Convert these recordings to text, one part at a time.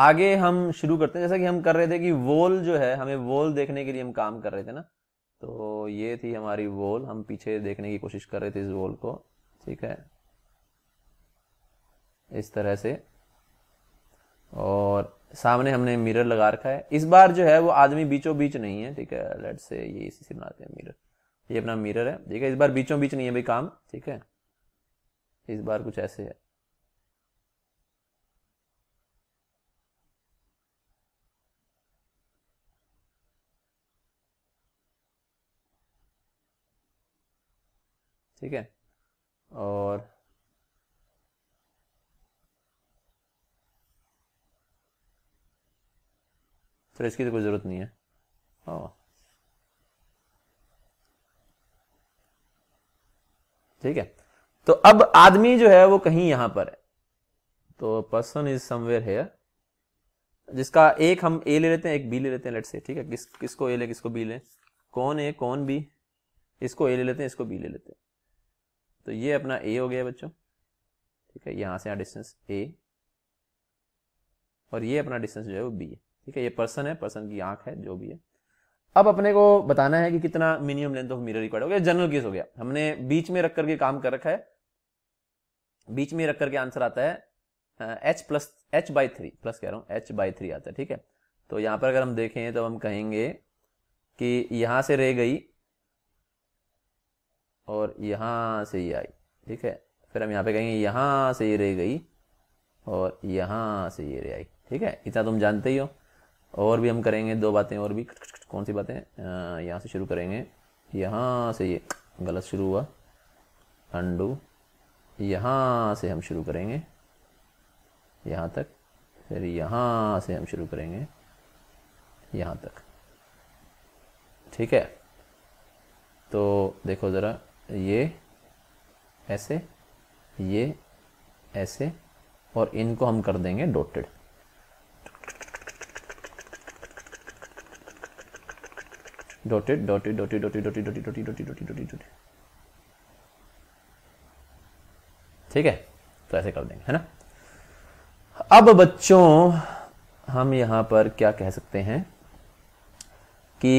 आगे हम शुरू करते हैं जैसा कि हम कर रहे थे कि वोल जो है हमें वोल देखने के लिए हम काम कर रहे थे ना तो ये थी हमारी वोल हम पीछे देखने की कोशिश कर रहे थे इस वोल को ठीक है इस तरह से और सामने हमने मिरर लगा रखा है इस बार जो है वो आदमी बीचों बीच नहीं है ठीक है लेट से ये इसी से बनाते हैं मिरर ये अपना मिरर है ठीक है इस बार बीचों बीच नहीं है भाई काम ठीक है इस बार कुछ ऐसे है ठीक है और फिर इसकी तो कोई ज़रूरत नहीं है हाँ ठीक है तो अब आदमी जो है वो कहीं यहां पर है तो पर्सन इज समवेयर हेयर जिसका एक हम ए ले लेते हैं एक बी ले लेते हैं लेट से ठीक है किस किसको ए ले किसको बी ले कौन ए कौन बी इसको ए ले लेते हैं इसको बी ले लेते हैं तो ये अपना ए हो गया बच्चों ठीक है यहाँ से यहाँ डिस्टेंस ए और ये अपना डिस्टेंस जो है वो बी है ठीक है ये पर्सन है पर्सन की आंख है जो भी है अब अपने को बताना है कि कितना minimum length of mirror required हो गया जनरल केस हो गया हमने बीच में रख करके काम कर रखा है बीच में रख करके आंसर आता है H plus H by three plus कह रहा हूं एच बाई थ्री आता है ठीक है तो यहां पर अगर हम देखें तो हम कहेंगे कि यहां से रह गई और यहाँ से ये आई ठीक है फिर हम यहाँ पे कहेंगे यहाँ से ये रे गई और यहाँ से ये रे आई ठीक है इतना तुम तो जानते ही हो और भी हम करेंगे दो बातें और भी कौन सी बातें यहाँ से शुरू करेंगे यहाँ से ये गलत शुरू हुआ अंडू यहाँ से हम शुरू करेंगे यहाँ तक फिर यहाँ से हम शुरू करेंगे यहाँ तक ठीक है तो देखो ज़रा ये ऐसे ये ऐसे और इनको हम कर देंगे डोटेड डोटेड डोटेड डोटेड डोटेड डोटेड डोटेड डोटेड डोटी डोटी ठीक है तो ऐसे कर देंगे है ना अब बच्चों हम यहां पर क्या कह सकते हैं कि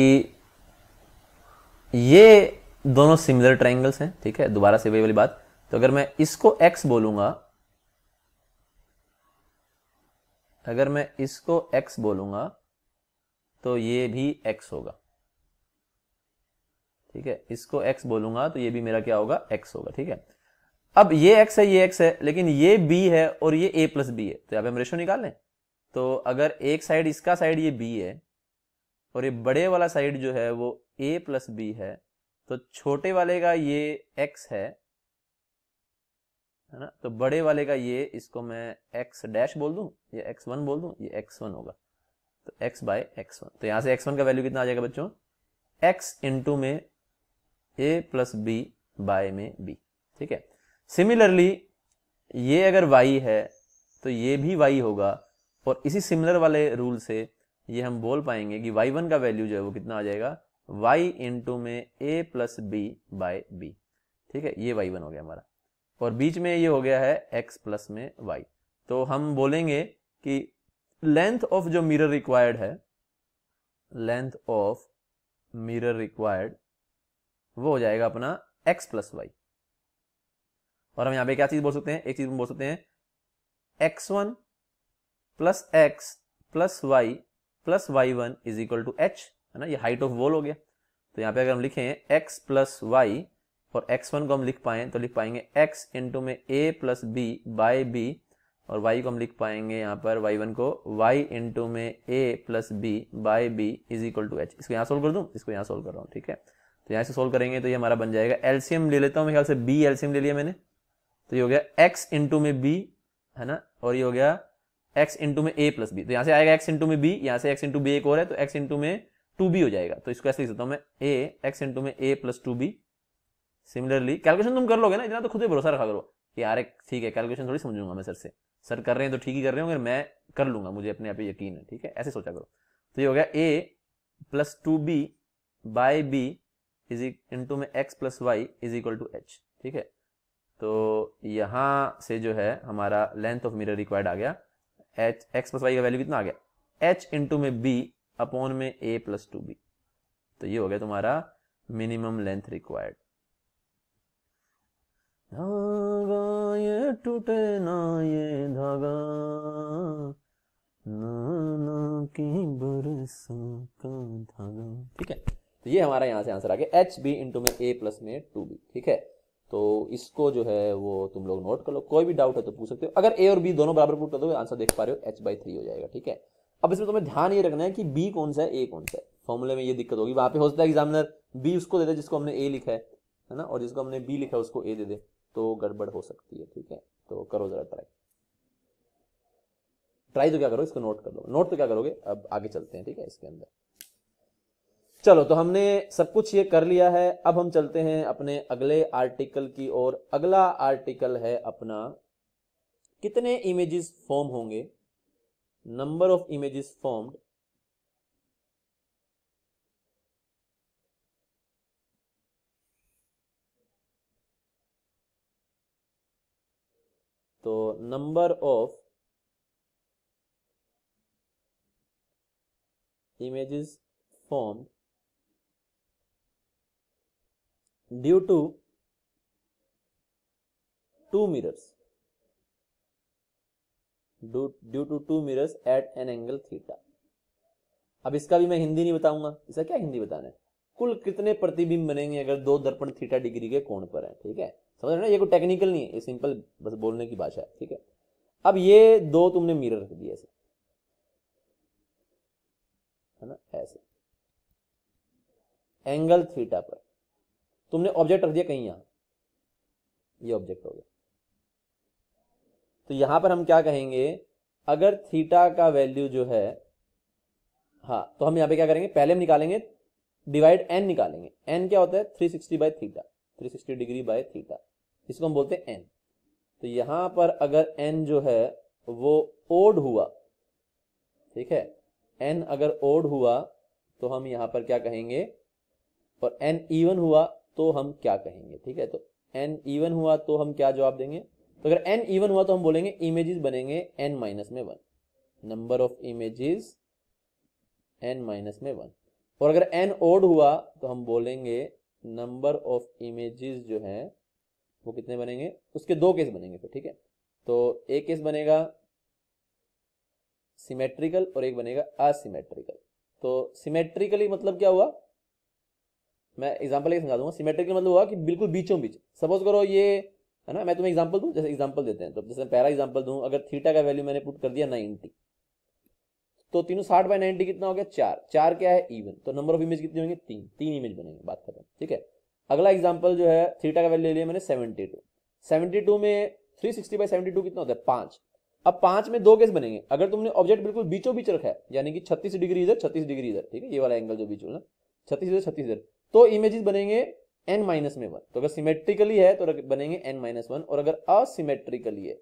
ये दोनों सिमिलर ट्राइंगल्स हैं ठीक है दोबारा से वही वाली बात तो अगर मैं इसको एक्स बोलूंगा अगर मैं इसको एक्स बोलूंगा तो ये भी एक्स होगा ठीक है इसको एक्स बोलूंगा तो ये भी मेरा क्या होगा एक्स होगा ठीक है अब ये एक्स है ये एक्स है लेकिन ये बी है और ये ए प्लस बी है तो यहां हम रेशो निकाल लें तो अगर एक साइड इसका साइड ये बी है और ये बड़े वाला साइड जो है वो ए प्लस बी है तो छोटे वाले का ये x है है ना तो बड़े वाले का ये इसको मैं x डैश बोल दूं ये x1 बोल दूं ये x1 होगा तो x बाय एक्स तो यहां से x1 का वैल्यू कितना आ जाएगा बच्चों x इंटू में a प्लस बी बाय में b ठीक है सिमिलरली ये अगर y है तो ये भी y होगा और इसी सिमिलर वाले रूल से ये हम बोल पाएंगे कि y1 का वैल्यू जो है वो कितना आ जाएगा वाई इंटू में ए प्लस बी बाय बी ठीक है ये वाई वन हो गया हमारा और बीच में ये हो गया है एक्स प्लस में वाई तो हम बोलेंगे कि लेंथ ऑफ जो मिरर रिक्वायर्ड है लेंथ ऑफ मिरर रिक्वायर्ड वो हो जाएगा अपना एक्स प्लस वाई और हम यहां पे क्या चीज बोल सकते हैं एक चीज बोल सकते हैं X one plus X plus Y plus Y one is equal to H है ना ये हाइट ऑफ वॉल हो गया तो यहाँ पे अगर हम लिखें x प्लस वाई और x1 को हम लिख पाए तो लिख पाएंगे x इंटू में a plus B by B और y को हम लिख पाएंगे यहाँ पर y1 को y इंटू में a plus B by b is equal to h इसको यहाँ सोल्व कर दूँ इसको यहाँ सोल्व कर रहा हूँ ठीक है तो यहाँ से सोल्व करेंगे तो ये हमारा बन जाएगा एल्सियम ले लेता हूँ मेरे ख्याल से बी एल्सियम ले लिया मैंने तो ये हो गया एक्स इंटू में बी है ना और ये हो गया एक्स इंटू में ए प्लस बी तो यहाँ से आएगा एक्स इंटू में बी यहाँ से एक्स इंटू बी एक और है तो एक्स इंटू में टू बी हो जाएगा तो इसको ऐसे लिख सकता हूं मैं ए एक्स इंटू में ए plus two b similarly calculation तुम कर लोगे ना इतना तो खुद ही भरोसा रखा करो कि यार एक ठीक है कैलकुलेशन थोड़ी समझूंगा मैं सर से सर कर रहे हैं तो ठीक ही कर रहे होंगे मैं कर लूंगा मुझे अपने आप यकीन है ठीक है ऐसे सोचा करो तो ये हो गया a plus two b by b is into में x plus y is equal to h ठीक है तो यहाँ से जो है हमारा लेंथ ऑफ मिरर रिक्वायर्ड आ गया एच एक्स प्लस वाई का वैल्यू कितना आ गया एच इंटू में बी अपॉन में ए प्लस टू बी तो ये हो गया तुम्हारा मिनिमम लेंथ रिक्वायर्ड धागा ये टूटे ना ये धागा ना की बरसों का धागा ठीक है तो ये हमारा यहां से आंसर आ गया एच बी इंटू में ए प्लस में टू बी ठीक है तो इसको जो है वो तुम लोग नोट कर लो कोई भी डाउट है तो पूछ सकते हो अगर ए और बी दोनों बराबर पुट कर दो आंसर देख पा रहे हो एच बाई थ्री हो जाएगा ठीक है अब इसमें तुम्हें ध्यान ये रखना है कि बी कौन सा है ए कौन सा है फॉर्मूले में ये दिक्कत होगी वहां पे हो सकता है एग्जामिनर बी उसको दे दे जिसको हमने ए लिखा है है ना और जिसको हमने बी लिखा है उसको ए दे दे तो गड़बड़ हो सकती है ठीक है तो करो जरा ट्राई ट्राई तो क्या करो इसको नोट कर लो नोट तो क्या करोगे अब आगे चलते हैं ठीक है इसके अंदर चलो तो हमने सब कुछ ये कर लिया है अब हम चलते हैं अपने अगले आर्टिकल की ओर अगला आर्टिकल है अपना कितने इमेजेस फॉर्म होंगे number of images formed तो number of images formed due to two mirrors due to two mirrors at an angle theta अब इसका भी मैं हिंदी नहीं बताऊंगा इसका क्या हिंदी बताना है कुल कितने प्रतिबिंब बनेंगे अगर दो दर्पण थीटा डिग्री के कोण पर है ठीक है समझ रहे ना ये कोई टेक्निकल नहीं है ये सिंपल बस बोलने की भाषा है ठीक है अब ये दो तुमने मिरर रख दिया ऐसे है ना ऐसे एंगल थीटा पर तुमने ऑब्जेक्ट रख दिया कहीं यहां ये ऑब्जेक्ट हो गया तो यहां पर हम क्या कहेंगे अगर थीटा का वैल्यू जो है हाँ तो हम यहाँ पे क्या करेंगे पहले हम निकालेंगे डिवाइड एन निकालेंगे एन क्या होता है three sixty by theta three sixty degree by theta इसको हम बोलते हैं एन तो यहां पर अगर एन जो है वो ओड हुआ ठीक है एन अगर ओड हुआ तो हम यहां पर क्या कहेंगे और एन इवन हुआ तो हम क्या कहेंगे ठीक है तो एन इवन हुआ तो हम क्या जवाब देंगे तो अगर एन इवन हुआ तो हम बोलेंगे इमेजेस बनेंगे एन माइनस में one number of images n minus में वन और अगर एन ओड हुआ तो हम बोलेंगे नंबर ऑफ इमेजेस जो है वो कितने बनेंगे उसके दो केस बनेंगे फिर ठीक है तो एक केस बनेगा सिमेट्रिकल और एक बनेगा असिमेट्रिकल तो सिमेट्रिकली मतलब क्या हुआ मैं एग्जाम्पल समझा दूंगा सिमेट्रिकल मतलब हुआ कि बिल्कुल बीचों बीच सपोज करो ये है ना मैं तुम्हें एग्जाम्पल दूँ जैसे एग्जाम्पल देते हैं तो जैसे पहला एग्जाम्पल दूँ अगर थीटा का वैल्यू मैंने पुट कर दिया नाइनटी तो तीनों साठ बाई नाइनटी कितना हो गया चार चार क्या है इवन तो नंबर ऑफ इमेज कितनी होंगे तीन तीन इमेज बनेंगे बात खत्म ठीक है अगला एग्जाम्पल जो है थीटा का वैल्यू ले लिया मैंने सेवेंटी टू सेवेंटी टू में three sixty by seventy two कितना होता है पाँच अब पाँच में दो केस बनेंगे अगर तुमने ऑब्जेक्ट बिल्कुल बीचों बीच रखा है यानी कि छत्तीस डिग्री इधर छत्तीस डिग्री इधर ठीक है ये वाला एंगल जो बीच ना छत्तीस इधर छत्तीस इधर तो इमेजेस बनेंगे एन माइनस में वन तो अगर सिमेट्रिकली है तो बनेंगे एन माइनस वन और अगर असिमेट्रिकली है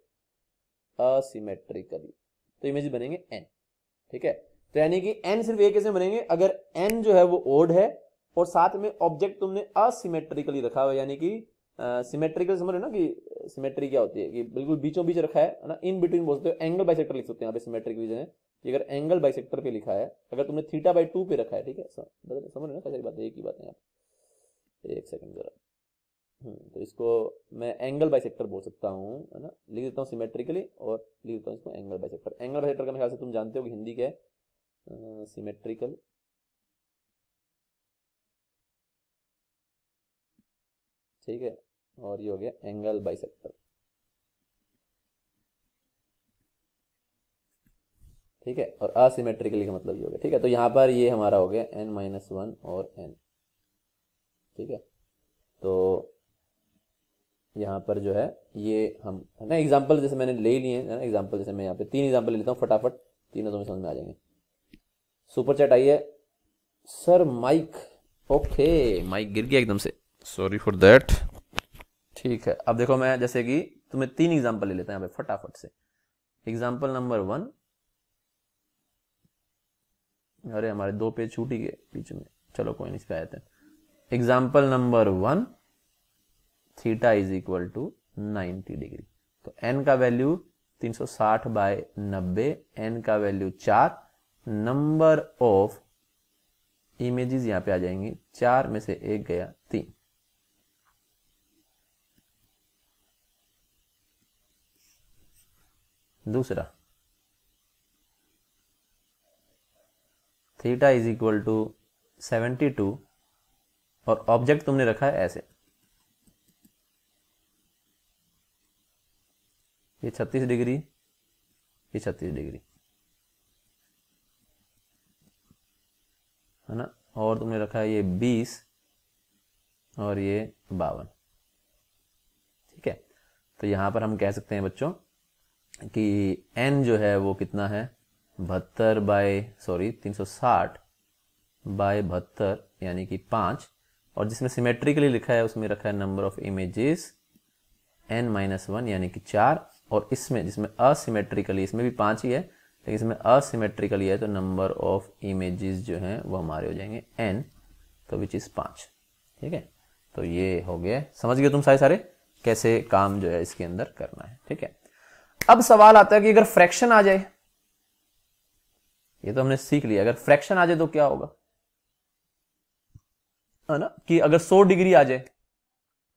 असिमेट्रिकली तो इमेज बनेंगे एन ठीक है तो यानी कि एन सिर्फ एक ऐसे बनेंगे अगर एन जो है वो ओड है और साथ में ऑब्जेक्ट तुमने असिमेट्रिकली रखा हुआ यानी कि सिमेट्रिकल समझ रहे ना कि सिमेट्री क्या होती है कि बिल्कुल बीचों बीच रखा है ना इन बिटवीन बोलते हो एंगल बाई लिख सकते हैं यहाँ पे सिमेट्रिक रीजन है कि अगर एंगल बाई पे लिखा है अगर तुमने थीटा बाई टू पे रखा है ठीक है समझ रहे ना सारी बात एक ही बात है यहाँ एक सेकंड ज़रा हम्म, तो इसको मैं एंगल बाइसेक्टर बोल सकता हूँ है ना लिख देता हूँ सिमेट्रिकली और लिख देता हूँ इसको एंगल बाइसेक्टर एंगल बाइसेक्टर का ख्याल से तुम जानते हो कि हिंदी क्या है सिमेट्रिकल ठीक है और ये हो गया एंगल बाइसेक्टर ठीक है और असिमेट्रिकली का मतलब ये हो गया ठीक है तो यहाँ पर ये हमारा हो गया एन माइनस वन और एन ठीक है तो यहाँ पर जो है ये हम है ना एग्जाम्पल जैसे मैंने ले लिए है ना एग्जाम्पल जैसे मैं यहाँ पे तीन एग्जाम्पल लेता हूँ फटाफट तीनों तो समझ में आ जाएंगे सुपर चैट आई है सर माइक ओके माइक गिर गया एकदम से सॉरी फॉर दैट ठीक है अब देखो मैं जैसे कि तुम्हें तीन एग्जाम्पल ले लेता हूँ यहाँ पे फटाफट से एग्जाम्पल नंबर वन अरे हमारे दो पेज छूट ही गए बीच में चलो कोई नहीं इस पे आते हैं example number one theta is equal to 90 degree तो एन का वैल्यू 360 सौ साठ बाय नब्बे एन का वैल्यू चार नंबर ऑफ इमेजेस यहां पे आ जाएंगी चार में से एक गया तीन दूसरा theta is equal to seventy two और ऑब्जेक्ट तुमने रखा है ऐसे ये छत्तीस डिग्री ये छत्तीस डिग्री है ना और तुमने रखा है ये बीस और ये बावन ठीक है तो यहां पर हम कह सकते हैं बच्चों कि एन जो है वो कितना है बहत्तर बाय सॉरी तीन सौ साठ बाय बहत्तर यानी कि पांच और जिसमें सिमेट्रिकली लिखा है उसमें रखा है number of images n minus one यानी कि चार और इसमें जिसमें असिमेट्रिकली इसमें भी पांच ही है लेकिन इसमें असिमेट्रिकली है तो नंबर ऑफ इमेजेस जो हैं वो हमारे हो जाएंगे एन तो विच इज़ पांच ठीक है तो ये हो गया समझ गए तुम सारे सारे कैसे काम जो है इसके अंदर करना है ठीक है अब सवाल आता है कि अगर फ्रैक्शन आ जाए ये तो हमने सीख लिया अगर फ्रैक्शन आ जाए तो क्या होगा है ना कि अगर 100 डिग्री आ जाए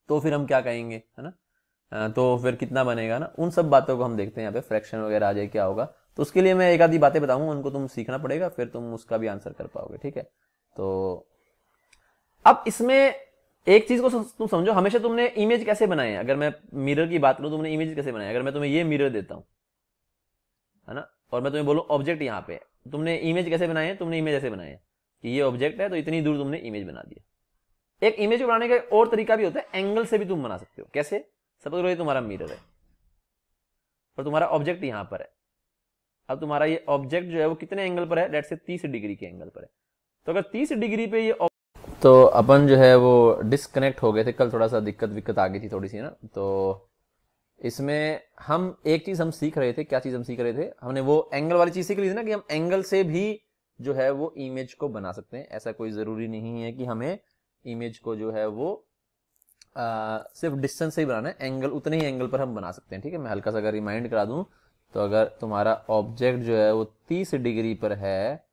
तो फिर हम क्या कहेंगे है ना हाँ, तो फिर कितना बनेगा ना उन सब बातों को हम देखते हैं यहाँ पे फ्रैक्शन वगैरह आ जाए क्या होगा तो उसके लिए मैं एक आधी बातें बताऊंगा उनको तुम सीखना पड़ेगा फिर तुम उसका भी आंसर कर पाओगे ठीक है तो अब इसमें एक चीज को तुम समझो हमेशा तुमने इमेज कैसे बनाए अगर मैं मिरर की बात करूं तुमने इमेज कैसे बनाया अगर मैं तुम्हें ये मिरर देता हूं है ना और मैं तुम्हें बोलूं ऑब्जेक्ट यहाँ पे तुमने इमेज कैसे बनाए तुमने इमेज ऐसे बनाए कि ये ऑब्जेक्ट है तो इतनी दूर तुमने इमेज बना दिया एक इमेज बनाने का और तरीका भी होता है एंगल से भी तुम बना सकते हो कैसे सपोज करो ये तुम्हारा मिरर है और तुम्हारा ऑब्जेक्ट यहाँ पर है अब तुम्हारा ये ऑब्जेक्ट जो है वो कितने एंगल पर है डेट से तीस डिग्री के एंगल पर है तो अगर तीस डिग्री पे ये तो अपन जो है वो डिसकनेक्ट हो गए थे कल थोड़ा सा दिक्कत विक्कत आ गई थी थोड़ी सी ना तो इसमें हम एक चीज़ हम सीख रहे थे क्या चीज़ हम सीख रहे थे हमने वो एंगल वाली चीज़ सीख ली थी ना कि हम एंगल से भी जो है वो इमेज को बना सकते हैं ऐसा कोई ज़रूरी नहीं है कि हमें इमेज को जो है वो आ, सिर्फ डिस्टेंस से ही बनाना है एंगल उतने ही एंगल पर हम बना सकते हैं ठीक है मैं हल्का सा अगर रिमाइंड करा दूं तो अगर तुम्हारा ऑब्जेक्ट जो है वो तीस डिग्री पर है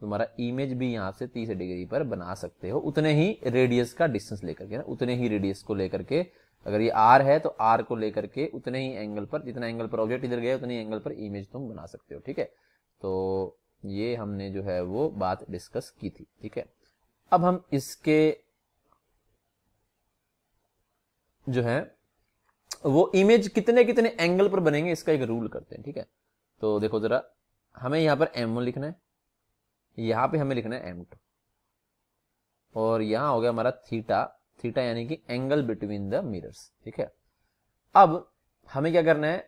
तुम्हारा इमेज भी यहां से तीस डिग्री पर बना सकते हो उतने ही रेडियस का डिस्टेंस लेकर के ना उतने ही रेडियस को लेकर के अगर ये आर है तो आर को लेकर के उतने ही एंगल पर जितना एंगल पर ऑब्जेक्ट इधर गया उतने ही एंगल पर इमेज तुम बना सकते हो ठीक है तो ये हमने जो है वो बात डिस्कस की थी ठीक है अब हम इसके जो है वो इमेज कितने कितने एंगल पर बनेंगे इसका एक रूल करते हैं ठीक है तो देखो जरा हमें यहां पर एम लिखना है यहां पे हमें लिखना है एम टू और यहां हो गया हमारा थीटा थीटा यानी कि एंगल बिटवीन द मिरर्स ठीक है अब हमें क्या करना है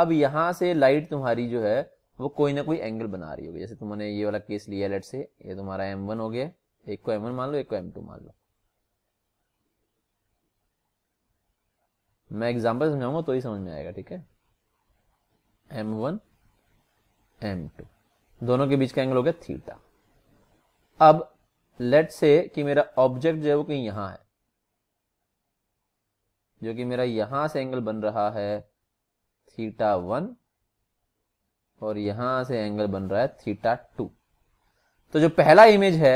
अब यहां से लाइट तुम्हारी जो है वो कोई ना कोई एंगल बना रही होगी जैसे तुमने ये वाला केस लिया लेट से ये तुम्हारा एम वन हो गया एक को एम वन मान लो एक को एम टू मान लो मैं एग्जाम्पल समझाऊंगा तो ही समझ में आएगा ठीक है एम वन एम टू दोनों के बीच का एंगल हो गया थीटा अब लेट से कि मेरा ऑब्जेक्ट जो है वो कहीं यहां है जो कि मेरा यहां से एंगल बन रहा है थीटा वन और यहां से एंगल बन रहा है थीटा टू तो जो पहला इमेज है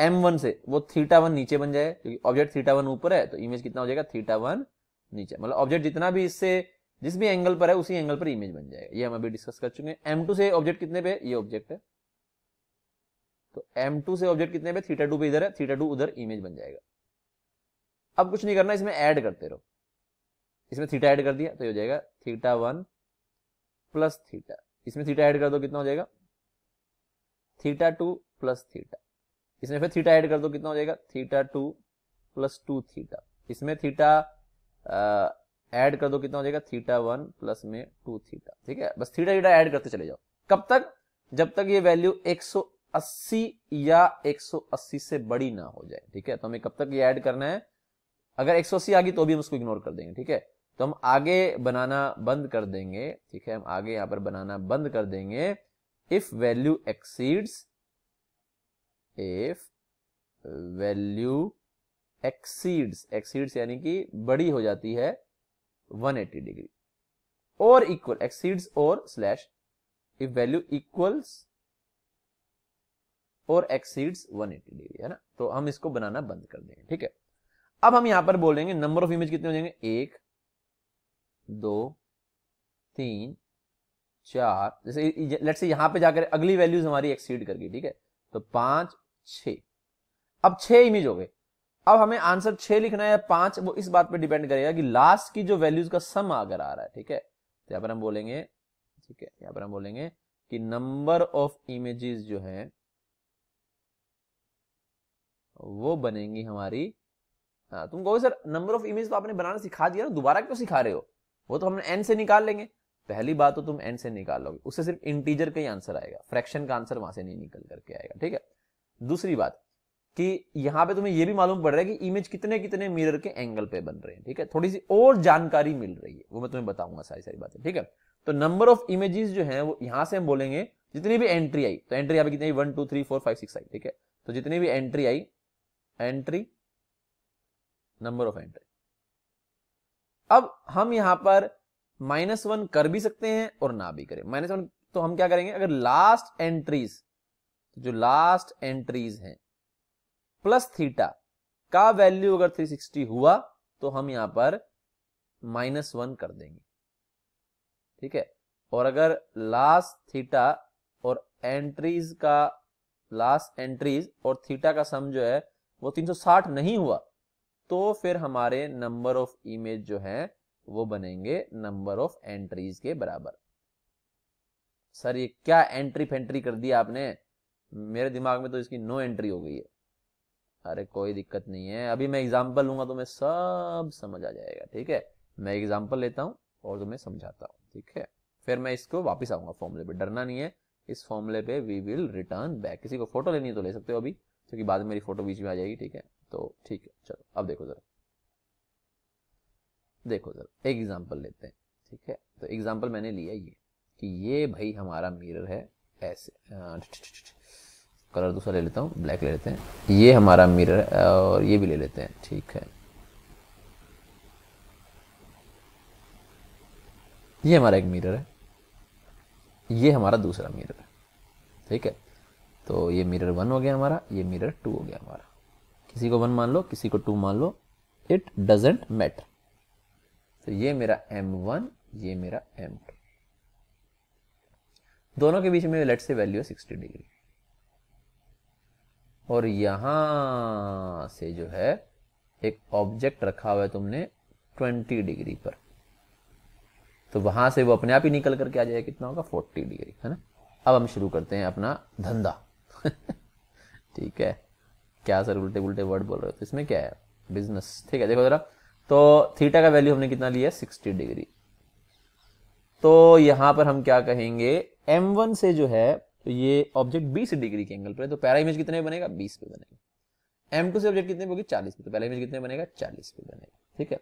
एम वन से वो थीटा वन नीचे बन जाए क्योंकि ऑब्जेक्ट थीटा वन ऊपर है तो इमेज कितना हो जाएगा थीटा वन नीचे मतलब ऑब्जेक्ट जितना भी इससे जिस भी एंगल पर है उसी एंगल पर इमेज बन जाएगा ये हम अभी डिस्कस कर चुके हैं एम टू से ऑब्जेक्ट कितने पे ये ऑब्जेक्ट है तो एम टू से ऑब्जेक्ट कितने पे थीटा टू पे इधर है थीटा टू उधर इमेज बन जाएगा अब कुछ नहीं करना इसमें ऐड करते रहो इसमें थीटा ऐड कर दिया तो ये हो जाएगा थीटा वन प्लस थीटा इसमें थीटा ऐड कर दो कितना हो जाएगा थीटा टू प्लस थीटा इसमें फिर थीटा ऐड कर दो कितना हो जाएगा theta two plus two theta इसमें थीटा ऐड कर दो कितना हो जाएगा थीटा वन प्लस में टू थीटा ठीक है बस थीटा थीटा ऐड करते चले जाओ कब तक जब तक ये वैल्यू 180 या 180 से बड़ी ना हो जाए ठीक है तो हमें कब तक ये ऐड करना है अगर 180 आ गई तो भी हम उसको इग्नोर कर देंगे ठीक है तो हम आगे बनाना बंद कर देंगे ठीक है हम आगे यहां पर बनाना बंद कर देंगे if value exceeds if value exceeds exceeds यानी कि बड़ी हो जाती है 180 डिग्री और इक्वल एक्सीड्स और स्लैश इफ वैल्यू इक्वल्स और एक्सीड्स 180 डिग्री है ना तो हम इसको बनाना बंद कर देंगे ठीक है अब हम यहां पर बोलेंगे नंबर ऑफ इमेज कितने हो जाएंगे एक दो तीन चार जैसे लेट्स से यहां पे जाकर अगली वैल्यूज हमारी एक्सीड कर गई ठीक है तो पांच छ अब छह इमेज हो गए अब हमें आंसर छह लिखना है पांच वो इस बात पे डिपेंड करेगा कि लास्ट की जो वैल्यूज का सम अगर आ रहा है ठीक है तो यहां पर हम बोलेंगे ठीक है यहां पर हम बोलेंगे कि नंबर ऑफ इमेजेस जो है वो बनेंगी हमारी हाँ तुम कहो सर नंबर ऑफ इमेज तो आपने बनाना सिखा दिया ना दोबारा क्यों सिखा रहे हो वो तो हम एन से निकाल लेंगे पहली बात तो तुम एन से निकाल लोगे उससे सिर्फ इंटीजर का ही आंसर आएगा फ्रैक्शन का आंसर वहां से नहीं निकल करके आएगा ठीक है दूसरी बात कि यहाँ पे तुम्हें ये भी मालूम पड़ रहा है कि इमेज कितने कितने मिरर के एंगल पे बन रहे हैं ठीक है थोड़ी सी और जानकारी मिल रही है वो मैं तुम्हें बताऊंगा सारी सारी बातें ठीक है तो नंबर ऑफ इमेजेस जो है वो यहां से हम बोलेंगे जितनी भी एंट्री आई तो एंट्री यहां पर कितनी one two three four five six आई ठीक है तो जितनी भी एंट्री आई एंट्री नंबर ऑफ एंट्री अब हम यहां पर माइनस वन कर भी सकते हैं और ना भी करें माइनस वन तो हम क्या करेंगे अगर लास्ट एंट्रीज जो लास्ट एंट्रीज हैं प्लस थीटा का वैल्यू अगर 360 हुआ तो हम यहां पर माइनस वन कर देंगे ठीक है और अगर लास्ट थीटा और एंट्रीज का लास्ट एंट्रीज और थीटा का सम जो है वो 360 नहीं हुआ तो फिर हमारे नंबर ऑफ इमेज जो है वो बनेंगे नंबर ऑफ एंट्रीज के बराबर सर ये क्या एंट्री फेंट्री कर दी आपने मेरे दिमाग में तो इसकी नो एंट्री हो गई है अरे कोई दिक्कत नहीं है अभी मैं एग्जाम्पल लूंगा तुम्हें सब समझ आ जाएगा ठीक है मैं एग्जाम्पल लेता हूँ और तुम्हें समझाता हूँ ठीक है फिर मैं इसको वापस आऊंगा फॉर्मुले पे डरना नहीं है इस फॉर्मुले पे वी विल रिटर्न बैक किसी को फोटो लेनी है तो ले सकते हो अभी क्योंकि बाद में मेरी फोटो बीच में आ जाएगी ठीक है तो ठीक है चलो अब देखो जरा देखो जरा एक एग्जाम्पल लेते हैं ठीक है तो एग्जाम्पल मैंने लिया ये कि ये भाई हमारा मिरर है ऐसे हाँ, कलर दूसरा ले लेता हूँ ब्लैक ले लेते हैं ये हमारा मिरर और ये भी ले लेते हैं ठीक है ये हमारा एक मिरर है ये हमारा दूसरा मिरर है ठीक है तो ये मिरर वन हो गया हमारा ये मिरर टू हो गया हमारा किसी को वन मान लो किसी को टू मान लो इट डजेंट मैटर तो ये मेरा एम वन ये मेरा एम टू दोनों के बीच में लेट से वैल्यू है सिक्सटी डिग्री और यहां से जो है एक ऑब्जेक्ट रखा हुआ है तुमने ट्वेंटी डिग्री पर तो वहां से वो अपने आप ही निकल करके आ जाएगा कितना होगा फोर्टी डिग्री है ना अब हम शुरू करते हैं अपना धंधा ठीक है क्या सर उल्टे उल्टे वर्ड बोल रहे हो तो इसमें क्या है बिजनेस ठीक है देखो जरा तो थीटा का वैल्यू हमने कितना लिया सिक्सटी डिग्री तो यहां पर हम क्या कहेंगे एम वन से जो है तो ये ऑब्जेक्ट बीस डिग्री के एंगल पर है तो पैरा इमेज कितने बनेगा बीस पे बनेगा एम टू से ऑब्जेक्ट कितने होगी चालीस पे तो पहला इमेज कितने बनेगा चालीस पे बनेगा ठीक है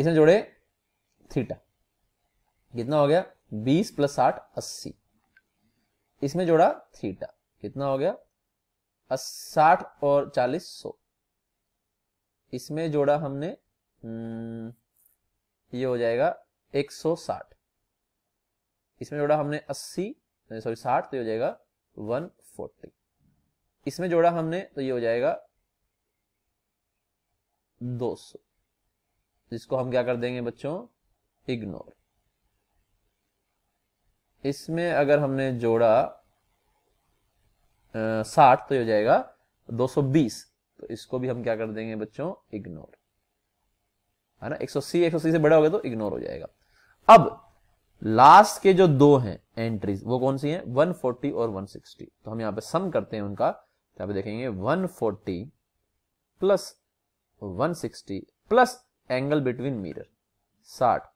इसमें जोड़े थीटा कितना हो गया बीस प्लस साठ अस्सी इसमें जोड़ा थीटा कितना हो गया साठ और चालीस सौ इसमें जोड़ा हमने हम्म, ये हो जाएगा एक सौ साठ इसमें जोड़ा हमने अस्सी सॉरी साठ तो ये हो जाएगा वन फोर्टी इसमें जोड़ा हमने तो ये हो जाएगा दो सौ जिसको हम क्या कर देंगे बच्चों इग्नोर इसमें अगर हमने जोड़ा साठ तो ये हो जाएगा दो सौ बीस तो इसको भी हम क्या कर देंगे बच्चों इग्नोर है ना एक एक सौ सौ सी से बड़ा हो गया तो इग्नोर हो जाएगा अब लास्ट के जो दो हैं एंट्रीज वो कौन सी हैं 140 और 160 तो हम यहाँ पे सम करते हैं उनका तो यहां पे देखेंगे 140 plus one plus angle between meter 60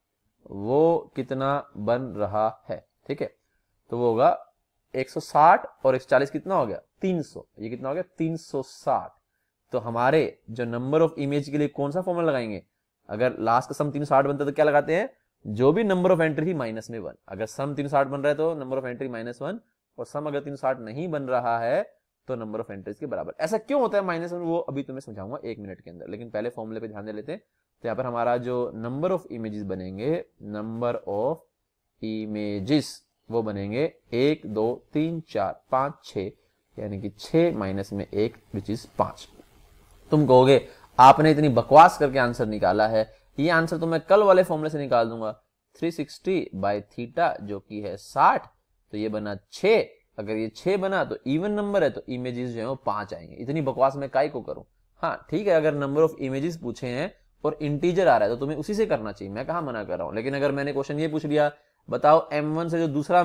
वो कितना बन रहा है ठीक है तो वो होगा 160 और 140 कितना हो गया 300 ये कितना हो गया 360 तो हमारे जो नंबर ऑफ इमेज के लिए कौन सा फॉर्मल लगाएंगे अगर लास्ट का सम 360 बनता है तो क्या लगाते हैं जो भी नंबर ऑफ एंट्री थी माइनस में वन अगर सम तीन साठ बन रहा है तो number of entry minus one और सम अगर तीन साठ नहीं बन रहा है तो नंबर ऑफ एंट्रीज के बराबर ऐसा क्यों होता है माइनस वन वो अभी तुम्हें समझाऊंगा एक मिनट के अंदर लेकिन पहले फॉर्मूले पे ध्यान दे लेते हैं तो यहाँ पर हमारा जो नंबर ऑफ इमेजेस बनेंगे नंबर ऑफ इमेजेस वो बनेंगे एक दो तीन चार पांच छ यानी कि छ माइनस में एक विच इज पांच तुम कहोगे आपने इतनी बकवास करके आंसर निकाला है ये आंसर तो मैं कल वाले फॉर्मूले से निकाल दूंगा 360 सिक्सटी बाई थीटा जो कि है 60 तो ये बना 6 अगर ये 6 बना तो इवन नंबर है तो इमेजेस जो है वो पांच आएंगे इतनी बकवास मैं काई को करूं हाँ ठीक है अगर नंबर ऑफ इमेजेस पूछे हैं और इंटीजर आ रहा है तो तुम्हें उसी से करना चाहिए मैं कहा मना कर रहा हूँ लेकिन अगर मैंने क्वेश्चन ये पूछ लिया बताओ वन से जो दूसरा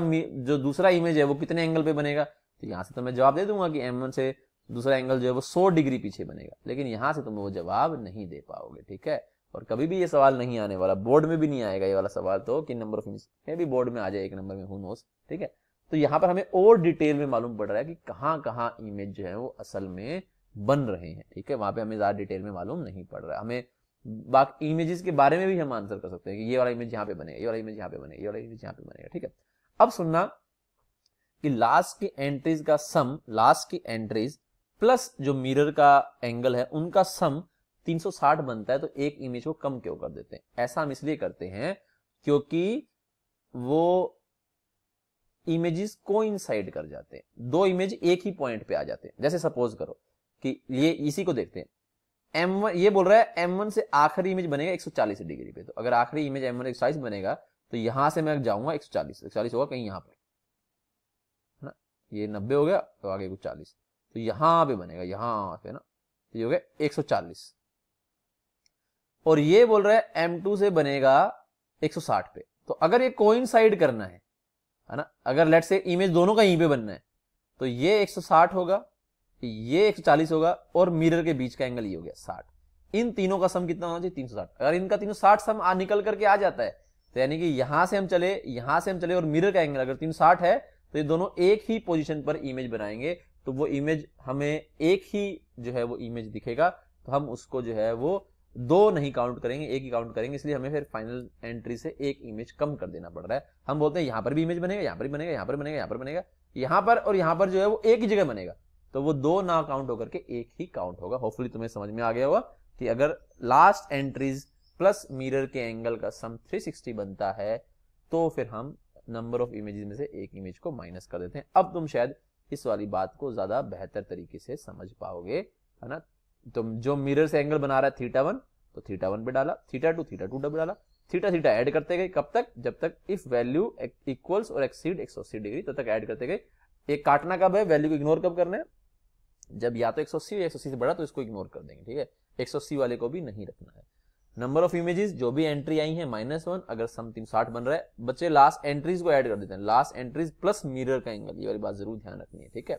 जो दूसरा इमेज है वो कितने एंगल पे बनेगा तो यहाँ से तो मैं जवाब दे दूंगा कि वन से दूसरा एंगल जो है वो 100 डिग्री पीछे बनेगा लेकिन यहां से तुम तो वो जवाब नहीं दे पाओगे ठीक है और कभी भी ये सवाल नहीं आने वाला बोर्ड में भी नहीं आएगा ये वाला सवाल तो कि नंबर ऑफ यूनिट्स में भी बोर्ड में आ जाए एक नंबर में हु ठीक है तो यहाँ पर हमें और डिटेल में मालूम पड़ रहा है कि कहाँ कहाँ इमेज जो है वो असल में बन रहे हैं ठीक है वहां पे हमें ज्यादा डिटेल में मालूम नहीं पड़ रहा है हमें बाकी इमेजेस के बारे में भी हम आंसर कर सकते हैं कि ये वाला इमेज यहाँ पे बनेगा ये वाला इमेज यहाँ पे बनेगा ये वाला इमेज यहाँ पे बनेगा ठीक है अब सुनना कि लास्ट की एंट्रीज का सम लास्ट की एंट्रीज प्लस जो मिरर का एंगल है उनका सम 360 बनता है तो एक इमेज को कम क्यों कर देते हैं ऐसा हम इसलिए करते हैं क्योंकि वो इमेजेस को इनसाइड कर जाते हैं दो इमेज एक ही पॉइंट पे आ जाते हैं जैसे सपोज करो कि ये इसी को देखते हैं M1 ये बोल रहा है M1 से आखिरी इमेज बनेगा 140 डिग्री पे तो अगर आखिरी इमेज M1 140 बनेगा तो यहां से मैं जाऊंगा 140 140 होगा कहीं यहां पर है ना ये 90 हो गया तो आगे कुछ चालीस तो यहां पे बनेगा यहाँ पे ना तो ये हो गया 140 और ये बोल रहा है M2 से बनेगा 160 पे तो अगर ये कोइंसाइड करना है है ना अगर लेट से इमेज दोनों का यहीं पे बनना है तो ये 160 होगा ये 140 होगा और मिरर के बीच का एंगल ये हो गया 60 इन तीनों का सम कितना होना चाहिए 360 अगर इनका 360 सम आ निकल करके आ जाता है तो यानी कि यहां से हम चले यहां से हम चले और मिरर का एंगल अगर तीन है तो ये दोनों एक ही पोजिशन पर इमेज बनाएंगे तो वो इमेज हमें एक ही जो है वो इमेज दिखेगा तो हम उसको जो है वो दो नहीं काउंट करेंगे एक ही काउंट करेंगे इसलिए हमें फिर फाइनल एंट्री से एक इमेज कम कर देना पड़ रहा है हम बोलते हैं यहां पर भी इमेज बनेगा यहाँ पर भी बनेगा यहां पर बनेगा यहां पर बनेगा यहां पर और यहां पर जो है वो एक ही जगह बनेगा तो वो दो ना काउंट होकर के एक ही काउंट होगा होपफुली तुम्हें समझ में आ गया होगा कि अगर लास्ट एंट्रीज प्लस मिरर के एंगल का सम 360 बनता है तो फिर हम नंबर ऑफ इमेजेस में से एक इमेज को माइनस कर देते हैं अब तुम शायद इस वाली बात को ज्यादा बेहतर तरीके से समझ पाओगे है ना तो जो मिरर से एंगल बना रहा है थीटा वन तो थीटा वन पे डाला theta two theta two double डाला थीटा थीटा ऐड करते गए कब तक जब तक इफ वैल्यू इक्वल्स और एक्सीड एक डिग्री तब तक ऐड करते गए एक काटना कब है वैल्यू को इग्नोर कब करना है जब या तो एक सौ अस्सी या एक से बड़ा तो इसको इग्नोर कर देंगे ठीक है एक वाले को भी नहीं रखना है नंबर ऑफ इमेजेस जो भी एंट्री आई है माइनस वन अगर सम तीन साठ बन रहा है बच्चे लास्ट एंट्रीज को ऐड कर देते हैं लास्ट एंट्रीज प्लस मिरर का एंगल ये वाली बात जरूर ध्यान रखनी है ठीक है